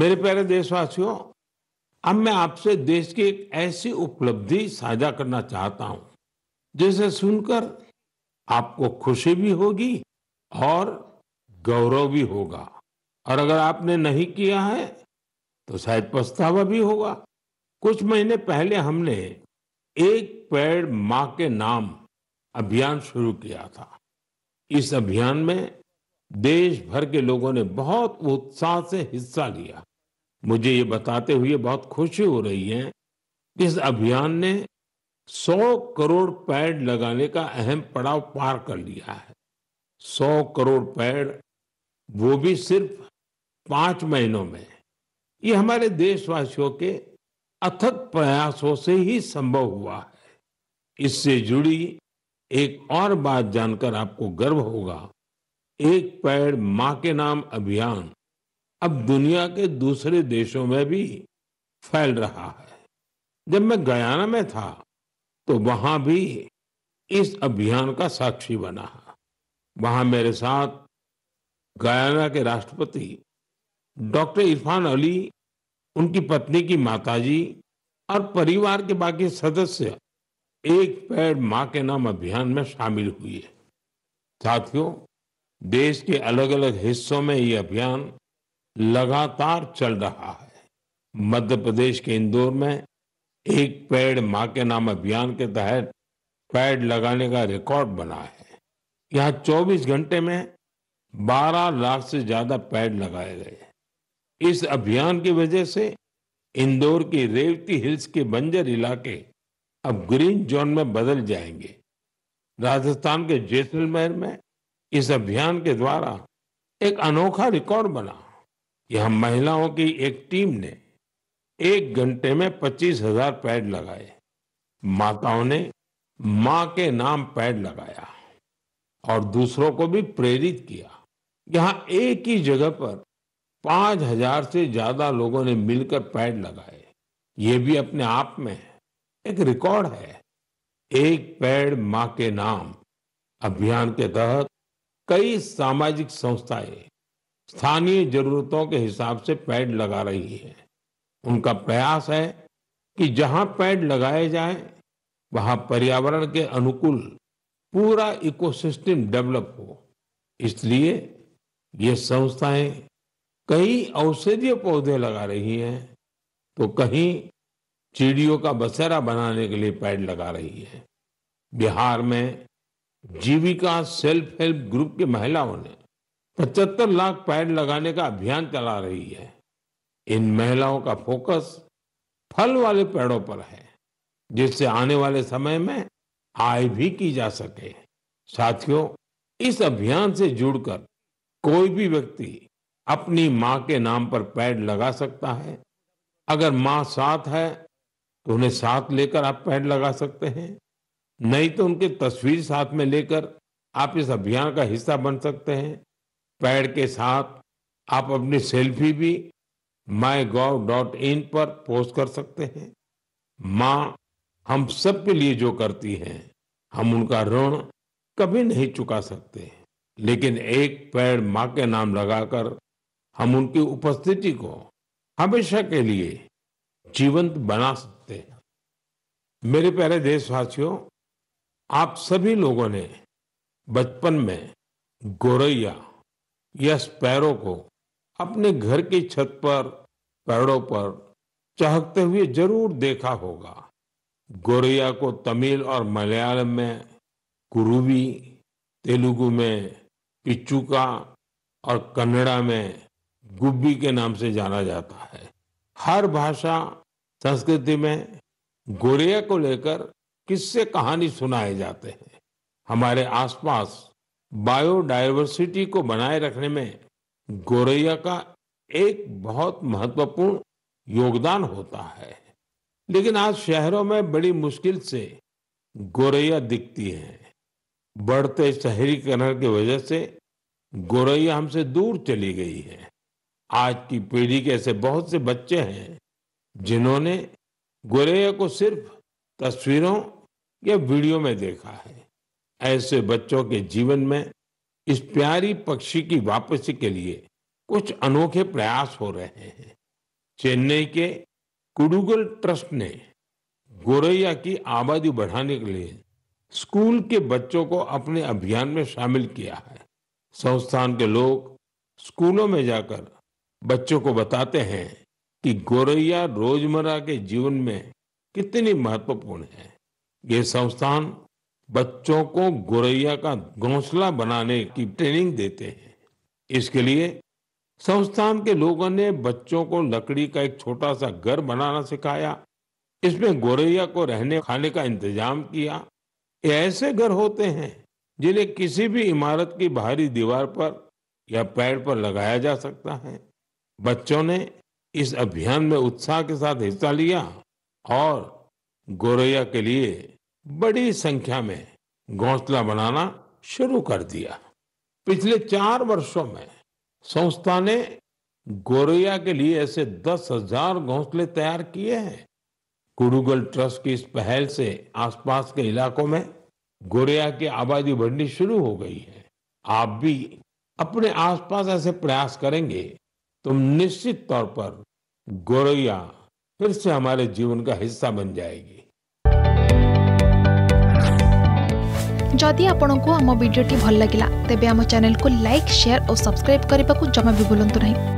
मेरे प्यारे देशवासियों अब मैं आपसे देश की एक ऐसी उपलब्धि साझा करना चाहता हूं जिसे सुनकर आपको खुशी भी होगी और गौरव भी होगा और अगर आपने नहीं किया है तो शायद पछतावा भी होगा कुछ महीने पहले हमने एक पेड़ माँ के नाम अभियान शुरू किया था इस अभियान में देश भर के लोगों ने बहुत उत्साह से हिस्सा लिया मुझे ये बताते हुए बहुत खुशी हो रही है कि इस अभियान ने 100 करोड़ पैड लगाने का अहम पड़ाव पार कर लिया है 100 करोड़ पैड वो भी सिर्फ पांच महीनों में ये हमारे देशवासियों के अथक प्रयासों से ही संभव हुआ है इससे जुड़ी एक और बात जानकर आपको गर्व होगा एक पैर मां के नाम अभियान अब दुनिया के दूसरे देशों में भी फैल रहा है जब मैं गयाना में था तो वहां भी इस अभियान का साक्षी बना वहां मेरे साथ गयाना के राष्ट्रपति डॉक्टर इरफान अली उनकी पत्नी की माताजी और परिवार के बाकी सदस्य एक पैर मां के नाम अभियान में शामिल हुए साथियों देश के अलग अलग हिस्सों में ये अभियान लगातार चल रहा है मध्य प्रदेश के इंदौर में एक पेड़ माँ के नाम अभियान के तहत पेड़ लगाने का रिकॉर्ड बना है यहाँ 24 घंटे में 12 लाख से ज्यादा पेड़ लगाए गए इस अभियान की वजह से इंदौर की रेवती हिल्स के बंजर इलाके अब ग्रीन जोन में बदल जाएंगे राजस्थान के जैसलमेर में इस अभियान के द्वारा एक अनोखा रिकॉर्ड बना यहां महिलाओं की एक टीम ने एक घंटे में पच्चीस हजार पैड लगाए माताओं ने माँ के नाम पैड लगाया और दूसरों को भी प्रेरित किया यहां एक ही जगह पर पांच हजार से ज्यादा लोगों ने मिलकर पैड लगाए ये भी अपने आप में एक रिकॉर्ड है एक पैड माँ के नाम अभियान के तहत कई सामाजिक संस्थाएं स्थानीय जरूरतों के हिसाब से पैड लगा रही है उनका प्रयास है कि जहां पैड लगाए जाए वहां पर्यावरण के अनुकूल पूरा इकोसिस्टम डेवलप हो इसलिए ये संस्थाएं कहीं औषधीय पौधे लगा रही हैं तो कहीं चिड़ियों का बसेरा बनाने के लिए पैड लगा रही है बिहार में जीविका सेल्फ हेल्प ग्रुप की महिलाओं ने पचहत्तर लाख पैड लगाने का अभियान चला रही है इन महिलाओं का फोकस फल वाले पेड़ों पर है जिससे आने वाले समय में आय भी की जा सके साथियों इस अभियान से जुड़कर कोई भी व्यक्ति अपनी माँ के नाम पर पैड लगा सकता है अगर माँ साथ है तो उन्हें साथ लेकर आप पैड लगा सकते हैं नहीं तो उनकी तस्वीर साथ में लेकर आप इस अभियान का हिस्सा बन सकते हैं पैड के साथ आप अपनी सेल्फी भी माई गॉव डॉट इन पर पोस्ट कर सकते हैं माँ हम सब के लिए जो करती हैं हम उनका ऋण कभी नहीं चुका सकते लेकिन एक पेड़ माँ के नाम लगाकर हम उनकी उपस्थिति को हमेशा के लिए जीवंत बना सकते हैं मेरे प्यारे देशवासियों आप सभी लोगों ने बचपन में गोरैया या स्पैरो को अपने घर की छत पर पेड़ों पर चहकते हुए जरूर देखा होगा गोरैया को तमिल और मलयालम में कुरुवी तेलुगु में पिचुका और कन्नड़ा में गुब्बी के नाम से जाना जाता है हर भाषा संस्कृति में गोरैया को लेकर किससे कहानी सुनाए जाते हैं हमारे आसपास बायोडायवर्सिटी को बनाए रखने में गोरैया का एक बहुत महत्वपूर्ण योगदान होता है लेकिन आज शहरों में बड़ी मुश्किल से गोरैया दिखती है बढ़ते शहरीकरण की वजह से गोरैया हमसे दूर चली गई है आज की पीढ़ी के ऐसे बहुत से बच्चे हैं जिन्होंने गोरैया को सिर्फ तस्वीरों या वीडियो में देखा है ऐसे बच्चों के जीवन में इस प्यारी पक्षी की वापसी के लिए कुछ अनोखे प्रयास हो रहे हैं चेन्नई के कुडुगल ट्रस्ट ने गोरैया की आबादी बढ़ाने के लिए स्कूल के बच्चों को अपने अभियान में शामिल किया है संस्थान के लोग स्कूलों में जाकर बच्चों को बताते हैं कि गोरैया रोजमर्रा के जीवन में कितनी महत्वपूर्ण है ये संस्थान बच्चों को गोरैया का घोंसला बनाने की ट्रेनिंग देते हैं इसके लिए संस्थान के लोगों ने बच्चों को लकड़ी का एक छोटा सा घर बनाना सिखाया इसमें गोरैया को रहने खाने का इंतजाम किया ये ऐसे घर होते हैं जिन्हें किसी भी इमारत की बाहरी दीवार पर या पेड़ पर लगाया जा सकता है बच्चों ने इस अभियान में उत्साह के साथ हिस्सा लिया और गोरैया के लिए बड़ी संख्या में घोंसला बनाना शुरू कर दिया पिछले चार वर्षों में संस्था ने गोरैया के लिए ऐसे दस हजार घोंसले तैयार किए हैं कुरुगल ट्रस्ट की इस पहल से आसपास के इलाकों में गोरैया की आबादी बढ़नी शुरू हो गई है आप भी अपने आसपास ऐसे प्रयास करेंगे तो निश्चित तौर पर गोरैया फिर से हमारे जीवन का हिस्सा बन जाएगी जदि आपण को आम भिडी भल लगा तेब आम चेल को लाइक शेयर और सब्सक्राइब करने को जमा भी बुलां नहीं